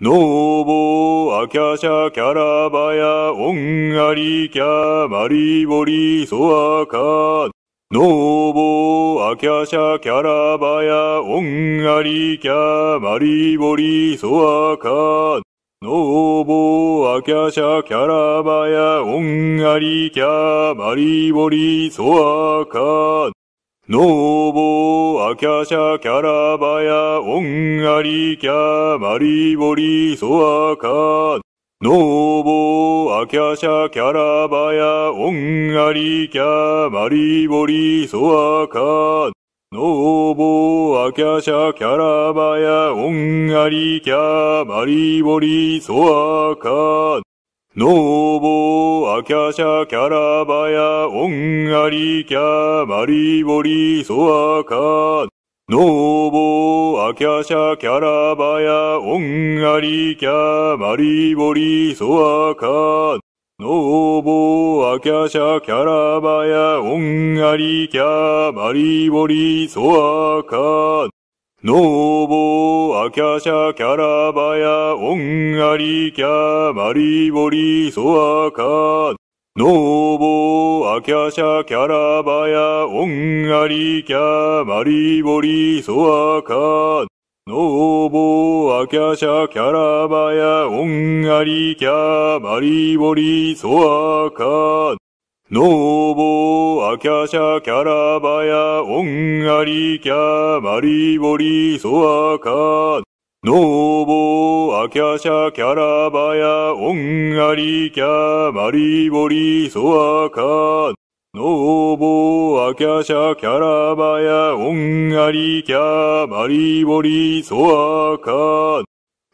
ノーボー、アキャシャ、キャラバヤ、オンアリキャ、マリボリ、ソアカ。ノーボー、アキャシャ、キャラバヤ、オンアリキャ、マリボリ、ソアカ。ノーボー、アキャシャ、キャラバヤ、オンアリキャ、マリボリ、ソアカ。ノーボー、アキャシャ、キャラバヤ、オンアリキャ、マリボリ、ソアカ。ノーボー、アキャシャ、キャラバヤ、オンアリキャ、マリボリ、ソアカ。ノーボー、アキャシャ、キャラバヤ、オンアリキャ、マリボリ、ソアカ。ノーボー、アキャシャ、キャラバヤ、オンアリキャ、マリボリ、ソアカ。ノーボー、アキャシャ、キャラバヤ、オンアリキャ、マリボリ、ソアカ。ノーボー、アキャシャ、キャラバヤ、オンアリキャ、マリボリ、ソアカ。ノーボーアキャシャキャラバヤオンアリキャマリボリソアカノーボーアキャシャキャラバヤオンアリキャマリボリソアカノーボーアキャシャキャラバヤオンアリキャマリボリソアカノーボー、アキャシャ、キャラバヤ、オンアリキャ、マリボリ、ソアカ。ノーボー、アキャシャ、キャラバヤ、オンアリキャ、マリボリ、ソアカ。ノーボー、アキャシャ、キャラバヤ、オンアリキャ、マリボリ、ソアカ。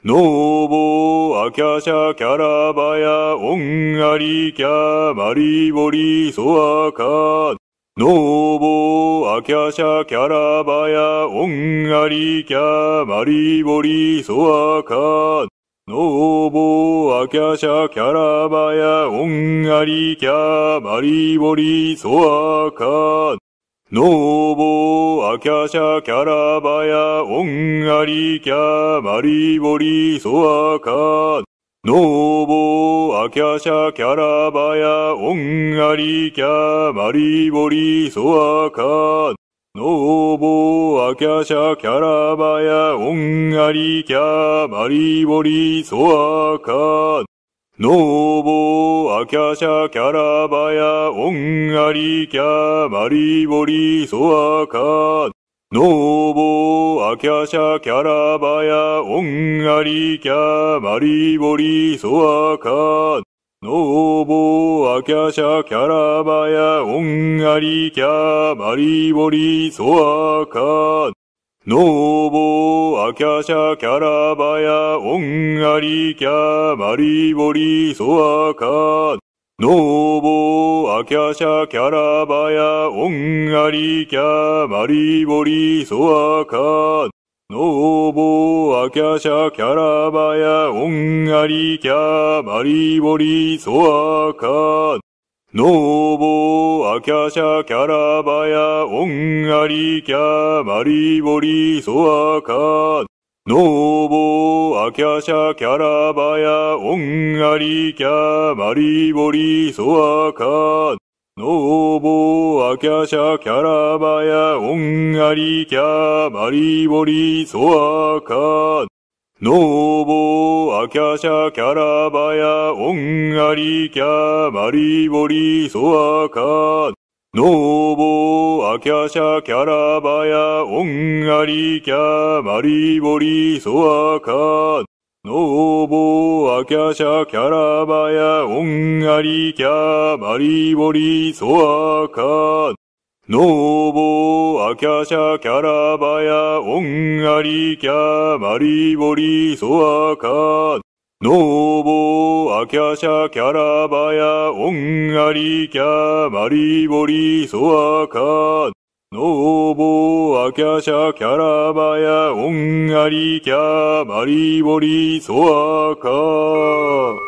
ノーボー、アキャシャ、キャラバヤ、オンアリキャ、マリボリ、ソアカ。ノーボー、アキャシャ、キャラバヤ、オンアリキャ、マリボリ、ソアカ。ノーボー、アキャシャ、キャラバヤ、オンアリキャ、マリボリ、ソアカ。ノーボー、アキャシャキャラバヤ、オンアリキャ、マリボリソアカ、ノーボー、アキャシャキャラバヤ、オンアリキャ、マリボリソアカ、ノーボー、アキャシャキャラバヤ、オンアリキャ、マリボリソアカ、ンノーボーアキャシャキャラバヤオンアリキャマリボリソアカノーボーアキャシャキャラバヤオンアリキャマリボリソアカノーボーアキャシャキャラバヤオンアリキャマリボリソアカノーボーアキャシャキャラバヤオンアリキャマリボリソアカノーボーアキャシャキャラバヤオンアリキャマリボリソアカノーボーアキャシャキャラバヤオンアリキャマリボリソアカノーボー、アキャシャ、キャラバヤ、オンアリキャ、マリボリ、ソアカ。ノーボー、アキャシャ、キャラバヤ、オンアリキャ、マリボリ、ソアカ。ノーボー、アキャシャ、キャラバヤ、オンアリキャ、マリボリ、ソアカ。ノーボー、アキャシャ、キャラバヤ、オンアリキャ、マリボリ、ソアカ。ノーボー、アキャシャ、キャラバヤ、オンアリキャ、マリボリ、ソアカ。ノーボー、アキャシャ、キャラバヤ、オンアリキャ、マリボリ、ソアカ。ノーボー、アキャシャキャラバヤ、オンアリキャ、マリボリソアカ、ノーボー、アキャシャキャラバヤ、オンアリキャ、マリボリソアカ、ノーボー、アキャシャキャラバヤ、オンアリキャ、マリボリソアカ、